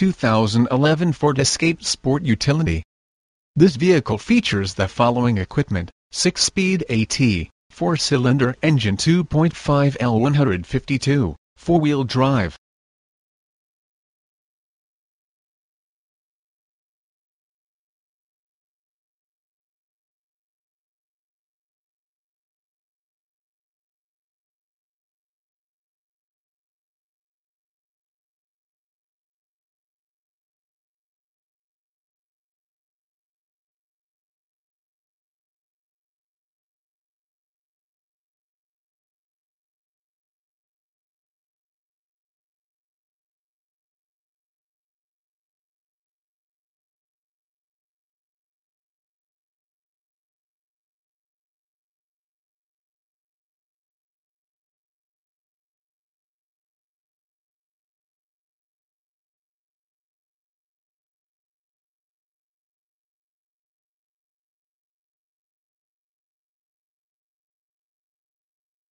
2011 Ford Escape Sport Utility. This vehicle features the following equipment, 6-speed AT, 4-cylinder engine 2.5L 152, 4-wheel drive,